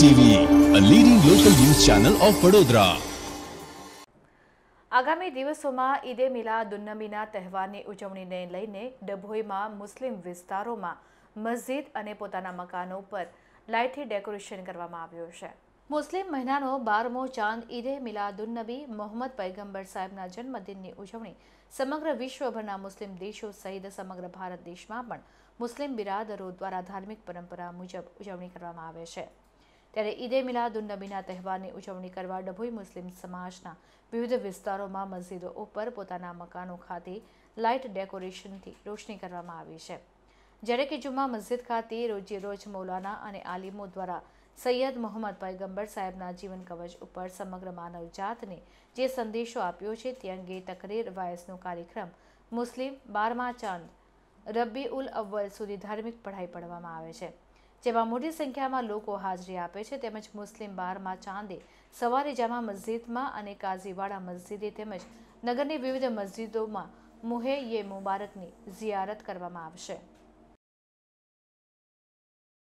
TV a leading local news channel of Vadodara આગામી દિવસોમાં ઈદે મિલાદુન્નબીના તહેવારની ઉજવણીને લઈને ડભોઈમાં મુસ્લિમ વિસ્તારોમાં મસ્જિદ અને પોતાના મકાનો પર લાઇટથી ડેકોરેશન કરવામાં આવ્યું છે મુસ્લિમ મહિનાનો બારમો ચાંદ ઈદે મિલાદુન્નબી મોહમ્મદ પૈગંબર સાહેબના જન્મદિનની ઉજવણી સમગ્ર વિશ્વભરના મુસ્લિમ દેશો સહિત સમગ્ર ભારત દેશમાં પણ મુસ્લિમ બિરાદરો દ્વારા ધાર્મિક પરંપરા મુજબ ઉજવણી કરવામાં આવે છે ત્યારે ઈદે મિલાદુન નબીના તહેવારની ઉજવણી કરવા ડભોઈ મુસ્લિમ સમાજના વિવિધ વિસ્તારોમાં મસ્જિદો ઉપર પોતાના મકાનો ખાતે લાઇટ ડેકોરેશનથી રોશની કરવામાં આવી છે જ્યારે કે જુમા મસ્જિદ ખાતે રોજે રોજ મૌલાના અને આલિમો દ્વારા સૈયદ મોહમ્મદ પૈગંબર સાહેબના જીવન કવચ ઉપર સમગ્ર માનવજાતને જે સંદેશો આપ્યો છે તે અંગે તકરીર વાયસનો કાર્યક્રમ મુસ્લિમ બારમા ચાંદ રબ્બી ઉલ અવ્વલ સુધી ધાર્મિક પઢાઈ પડવામાં આવે છે જેમાં મોટી સંખ્યામાં લોકો હાજરી આપે છે તેમજ મુસ્લિમ બારમાં ચાંદે સવારે જામા મસ્જિદમાં અને કાઝીવાડા મસ્જિદે તેમજ નગરની વિવિધ મસ્જિદોમાં મુહે યે મુબારકની ઝિયારત કરવામાં આવશે